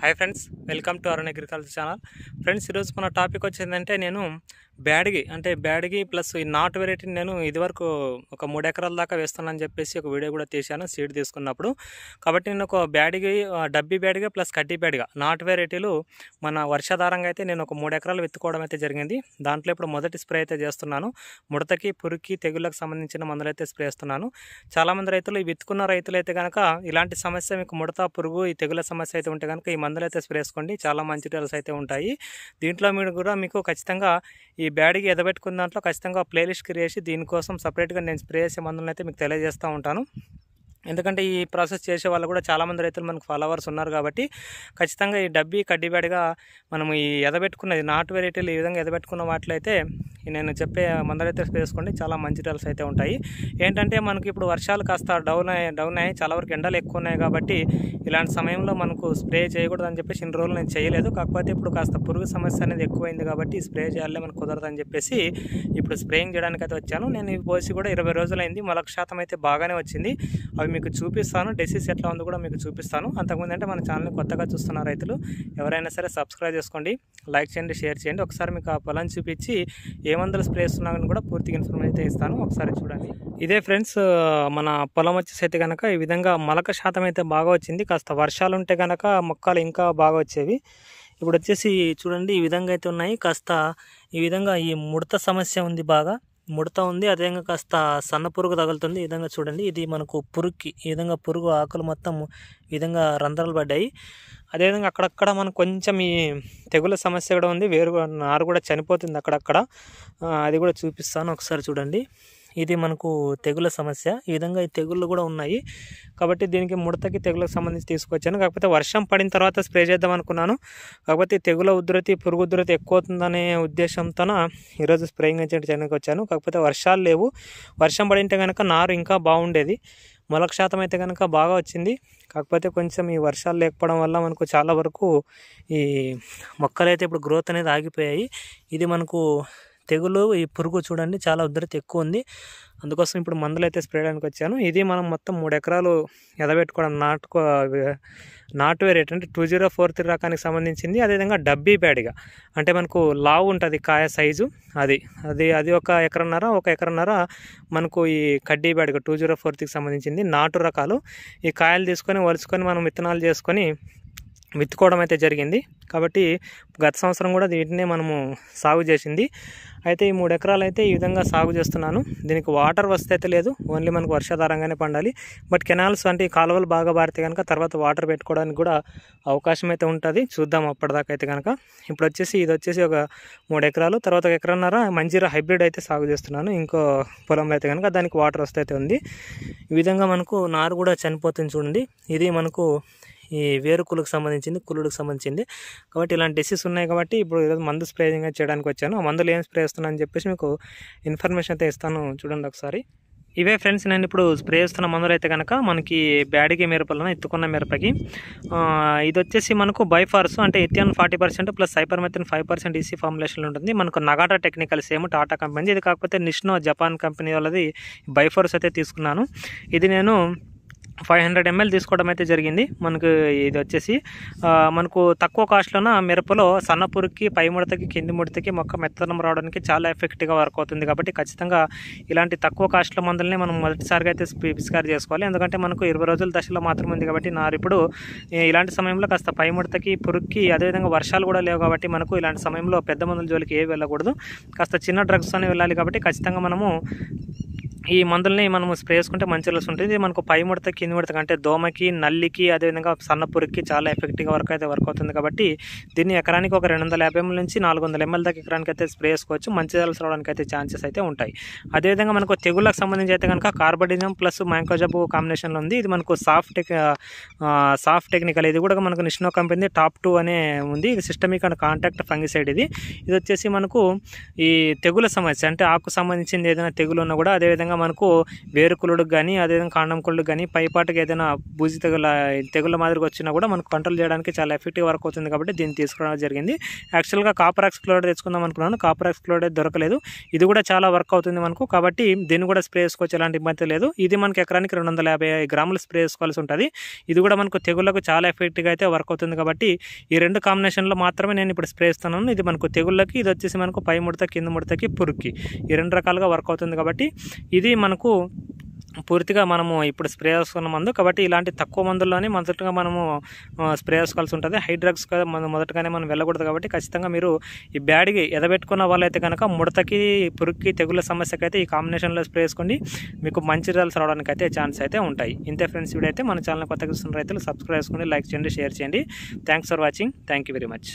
hi friends welcome to Arun agriculture channel friends ఈరోజు మన topic వచ్చిందంటే నేను బ్యాడ్గి అంటే బ్యాడ్గి ప్లస్ ఈ నాట్ వెరైటీని నేను ఇదివరకు ఒక మూడు ఎకరాల దాకా వేస్తానని చెప్పేసి ఒక వీడియో కూడా తీశాను సీడ్ తీసుకున్నప్పుడు కాబట్టి నేను ఒక బ్యాడ్గి డబ్బి బ్యాడ్గా ప్లస్ కడ్డీ బ్యాడ్గా నాట్ వెరైటీలు మన వర్షాధారంగా అయితే నేను ఒక మూడు ఎకరాలు విత్తుకోవడం అయితే జరిగింది దాంట్లో ఇప్పుడు మొదటి స్ప్రే అయితే చేస్తున్నాను ముడతకి పురికి తెగుళ్ళకి సంబంధించిన మందులైతే స్ప్రే చేస్తున్నాను చాలామంది రైతులు ఈ విత్తుకున్న రైతులైతే కనుక ఇలాంటి సమస్య మీకు ముడత పురుగు ఈ తెగుల సమస్య అయితే ఉంటే కనుక ఈ మందులు అయితే స్ప్రే చేసుకోండి చాలా మంచి రిజల్ట్స్ అయితే ఉంటాయి దీంట్లో మీరు కూడా మీకు ఖచ్చితంగా ఈ బ్యాడ్కి ఎదబెట్టుకున్న దాంట్లో ఖచ్చితంగా ప్లేలిస్ట్ క్రియేసి దీనికోసం సపరేట్గా నేను స్ప్రే చేసే మందులను అయితే మీకు తెలియజేస్తూ ఉంటాను ఎందుకంటే ఈ ప్రాసెస్ చేసే వాళ్ళు కూడా చాలామంది రైతులు మనకు ఫాలోవర్స్ ఉన్నారు కాబట్టి ఖచ్చితంగా ఈ డబ్బి కడ్డీబేడగా మనం ఈ ఎదబెట్టుకున్నది నాటు వెరైటీలు ఈ విధంగా ఎదబెట్టుకున్న వాటిలో అయితే నేను చెప్పే మందరైతే వేసుకోండి చాలా మంచి రిజల్ట్స్ అయితే ఉంటాయి ఏంటంటే మనకి ఇప్పుడు వర్షాలు కాస్త డౌన్ డౌన్ అయ్యాయి చాలా వరకు ఎండలు ఎక్కువ ఉన్నాయి కాబట్టి ఇలాంటి సమయంలో మనకు స్ప్రే చేయకూడదని చెప్పేసి ఇన్ని రోజులు నేను చేయలేదు కాకపోతే ఇప్పుడు కాస్త పురుగు సమస్య అనేది ఎక్కువైంది కాబట్టి స్ప్రే చేయాలి మనకు కుదరదని చెప్పేసి ఇప్పుడు స్ప్రేయింగ్ చేయడానికి అయితే వచ్చాను నేను పోసి కూడా ఇరవై రోజులైంది మొలక శాతం అయితే బాగానే వచ్చింది అవి మీకు చూపిస్తాను డెసీస్ ఎట్లా ఉందో కూడా మీకు చూపిస్తాను అంతకుముందు అంటే మన ఛానల్ని కొత్తగా చూస్తున్న రైతులు ఎవరైనా సరే సబ్స్క్రైబ్ చేసుకోండి లైక్ చేయండి షేర్ చేయండి ఒకసారి మీకు ఆ పొలం చూపించి ఏ మందులు స్ప్రే చేస్తున్నామని కూడా పూర్తిగా ఇన్ఫర్మేషన్ అయితే ఇస్తాను ఒకసారి చూడండి ఇదే ఫ్రెండ్స్ మన పొలం వచ్చేసైతే కనుక ఈ విధంగా మొలక శాతం అయితే బాగా వచ్చింది కాస్త వర్షాలు ఉంటే కనుక మొక్కలు ఇంకా బాగా వచ్చేవి ఇప్పుడు వచ్చేసి చూడండి ఈ విధంగా అయితే ఉన్నాయి కాస్త ఈ విధంగా ఈ ముడత సమస్య ఉంది బాగా ముడత ఉంది అదేవిధంగా కాస్త సన్న పురుగు తగులుతుంది ఈ విధంగా చూడండి ఇది మనకు పురుగుకి ఈ విధంగా పురుగు ఆకులు మొత్తం ఈ విధంగా రంధ్రాలు పడ్డాయి అదేవిధంగా అక్కడక్కడ మనకు కొంచెం ఈ తెగుల సమస్య కూడా ఉంది వేరు నారు కూడా చనిపోతుంది అక్కడక్కడ అది కూడా చూపిస్తాను ఒకసారి చూడండి ఇది మనకు తెగుల సమస్య ఈ విధంగా ఈ తెగుళ్ళు కూడా ఉన్నాయి కాబట్టి దీనికి ముడతకి తెగులకు సంబంధించి తీసుకొచ్చాను కాకపోతే వర్షం పడిన తర్వాత స్ప్రే చేద్దాం అనుకున్నాను కాకపోతే తెగుల ఉధృతి పురుగు ఉధృతి ఎక్కువ అవుతుందనే ఉద్దేశంతో ఈరోజు స్ప్రేయింగ్ ఏజెంట్ చేయడానికి వచ్చాను కాకపోతే వర్షాలు లేవు వర్షం పడింటే కనుక నారు ఇంకా బాగుండేది మొలక శాతం అయితే కనుక బాగా వచ్చింది కాకపోతే కొంచెం ఈ వర్షాలు లేకపోవడం వల్ల మనకు చాలా వరకు ఈ మొక్కలైతే ఇప్పుడు గ్రోత్ అనేది ఆగిపోయాయి ఇది మనకు తెగులు ఈ పురుగు చూడండి చాలా ఉధృతి ఎక్కువ ఉంది అందుకోసం ఇప్పుడు మందులు అయితే స్ప్రే చేయడానికి వచ్చాను ఇది మనం మొత్తం మూడు ఎకరాలు ఎదబెట్టుకోవడం నాటుకో నాటు వేరే అంటే టూ జీరో ఫోర్ త్రీ రకానికి సంబంధించింది అదేవిధంగా డబ్బీ బ్యాడ్గా అంటే మనకు లావు ఉంటుంది కాయ సైజు అది అది అది ఒక ఎకరన్నర ఒక ఎకరన్నర మనకు ఈ కడ్డీ బ్యాడ్గా టూ జీరో ఫోర్ సంబంధించింది నాటు రకాలు ఈ కాయలు తీసుకొని వలుచుకొని మనం విత్తనాలు చేసుకొని విత్తుకోవడం అయితే జరిగింది కాబట్టి గత సంవత్సరం కూడా వీటినే మనము సాగు చేసింది అయితే ఈ మూడు ఎకరాలు అయితే ఈ విధంగా సాగు చేస్తున్నాను దీనికి వాటర్ వస్తే అయితే లేదు ఓన్లీ మనకు వర్షాధారంగానే పండాలి బట్ కెనాల్స్ అంటే కాలువలు బాగా బారితే కనుక తర్వాత వాటర్ పెట్టుకోవడానికి కూడా అవకాశం అయితే ఉంటుంది చూద్దాం అప్పటిదాకా అయితే కనుక ఇప్పుడు వచ్చేసి ఇది వచ్చేసి ఒక మూడు ఎకరాలు తర్వాత ఒక ఎకరన్నర మంజీరా హైబ్రిడ్ అయితే సాగు చేస్తున్నాను ఇంకో పొలంలో అయితే కనుక దానికి వాటర్ వస్తే అయితే ఉంది ఈ విధంగా మనకు నారు కూడా చనిపోతుంది చూడండి ఇది మనకు ఈ వేరు కులకు సంబంధించింది కులుడికి సంబంధించింది కాబట్టి ఇలాంటి డిసీస్ ఉన్నాయి కాబట్టి ఇప్పుడు ఈరోజు మందు స్ప్రేయింగ్ చేయడానికి వచ్చాను ఆ మందులు ఏం స్ప్రే చేస్తున్నా అని చెప్పేసి మీకు ఇన్ఫర్మేషన్ అయితే ఇస్తాను చూడండి ఒకసారి ఇవే ఫ్రెండ్స్ నేను ఇప్పుడు స్ప్రే చేస్తున్న మందులు అయితే కనుక మనకి బ్యాడిగి మిరపలను ఎత్తుకున్న మిరపకి ఇది వచ్చేసి మనకు బైఫార్స్ అంటే ethion forty percent plus cypermethrin five percent EC formulation ఉంటుంది మనకు నగాటా టెక్నికల్ సేమ్ టాటా కంపెనీ ఇది కాకపోతే నిష్నో జపాన్ కంపెనీ వాళ్ళది బైఫార్స్ అయితే తీసుకున్నాను ఇది నేను ఫైవ్ హండ్రెడ్ ఎంఎల్ తీసుకోవడం అయితే జరిగింది మనకు ఇది వచ్చేసి మనకు తక్కువ కాస్ట్లోన మిరపలో సన్నపురికి పై ముడతకి కింది ముడతకి మొక్క మెత్తనం రావడానికి చాలా ఎఫెక్ట్గా వర్క్ అవుతుంది కాబట్టి ఖచ్చితంగా ఇలాంటి తక్కువ కాస్ట్లో మందులని మనం మొదటిసారిగా అయితే పిస్కార్ చేసుకోవాలి ఎందుకంటే మనకు ఇరవై రోజుల దశలో మాత్రమే ఉంది కాబట్టి నారు ఇప్పుడు ఇలాంటి సమయంలో కాస్త పై ముడతకి పురుక్కి అదేవిధంగా వర్షాలు కూడా లేవు కాబట్టి మనకు ఇలాంటి సమయంలో పెద్ద మందుల జోలికి ఏ వెళ్ళకూడదు కాస్త చిన్న డ్రగ్స్ అని వెళ్ళాలి కాబట్టి ఖచ్చితంగా మనము ఈ మందులని మనం స్ప్రే చేసుకుంటే మంచి రిజల్ట్స్ ఉంటుంది మనకు పై ముడత కింది ముడత అంటే దోమకి నల్లికి అదేవిధంగా సన్నపురికి చాలా ఎఫెక్టివ్గా వర్క్ అయితే వర్క్ అవుతుంది కాబట్టి దీన్ని ఎకరానికి ఒక రెండు వందల యాభై నుంచి నాలుగు వందల ఎంఎల్ దాకా ఎకరానికి అయితే స్ప్రే చేసుకోవచ్చు మంచి రిజల్ట్స్ రావడానికి అయితే ఛాన్సెస్ అయితే ఉంటాయి అదేవిధంగా మనకు తెగుళ్ళకు సంబంధించి అయితే కనుక కార్బడిజం ప్లస్ మైకోజబ్ కాంబినేషన్లో ఉంది ఇది మనకు సాఫ్ట్ టెక్ సాఫ్ట్ టెక్నికల్ ఇది కూడా మనకు నిష్ణో కంపెనీ టాప్ టూ అనే ఉంది ఇది సిస్టమిక్ అండ్ కాంటాక్ట్ ఫంగిసైడ్ ఇది ఇది వచ్చేసి మనకు ఈ తెగుల సమస్య అంటే ఆకు సంబంధించింది ఏదైనా తెగులు ఉన్నా కూడా అదేవిధంగా విధంగా మనకు వేరుకులుడు కానీ అదేవిధంగా కాండం కుళ్ళు కానీ పైపాటుకి ఏదైనా బూజి తెగుల తెగుల మాదిరిగా వచ్చినా కూడా మనకు కంట్రోల్ చేయడానికి చాలా ఎఫెక్టివ్ వర్క్ అవుతుంది కాబట్టి దీన్ని తీసుకోవడం జరిగింది యాక్చువల్గా కాపర్ క్లోరైడ్ తెచ్చుకుందాం అనుకున్నాను కాపర్ క్లోరైడ్ దొరకలేదు ఇది కూడా చాలా వర్క్ అవుతుంది మనకు కాబట్టి దీన్ని కూడా స్ప్రే చేసుకోవచ్చు ఎలాంటి ఇబ్బంది లేదు ఇది మనకి ఎకరానికి రెండు వందల యాభై గ్రాములు స్ప్రే చేసుకోవాల్సి ఉంటుంది ఇది కూడా మనకు తెగుళ్లకు చాలా ఎఫెక్ట్గా అయితే వర్క్ అవుతుంది కాబట్టి ఈ రెండు కాంబినేషన్లో మాత్రమే నేను ఇప్పుడు స్ప్రే ఇస్తున్నాను ఇది మనకు తెగుళ్ళకి ఇది వచ్చేసి మనకు పై ముడత కింద ముడతకి పురుక్కి ఈ రెండు రకాలుగా వర్క్ అవుతుంది కాబట్టి ఇది మనకు పూర్తిగా మనము ఇప్పుడు స్ప్రే చేసుకున్న మందు కాబట్టి ఇలాంటి తక్కువ మందుల్లోనే మొదటగా మనము స్ప్రే చేసుకోవాల్సి ఉంటుంది హైడ్రగ్స్ మనం మొదటగానే మనం వెళ్ళకూడదు కాబట్టి ఖచ్చితంగా మీరు ఈ బ్యాడ్కి ఎదబెట్టుకున్న వాళ్ళైతే కనుక ముడతకి పురుక్కి తెగుళ్ళ సమస్యకైతే ఈ కాంబినేషన్లో స్ప్రే చేసుకోండి మీకు మంచి రిజల్ట్స్ రావడానికి అయితే ఛాన్స్ అయితే ఉంటాయి ఇంతే ఫ్రెండ్స్ వీడియో అయితే మన ఛానల్ కొత్తగా చూస్తున్న రైతులు సబ్స్క్రైబ్ చేసుకోండి లైక్ చేయండి షేర్ చేయండి thanks for watching thank very much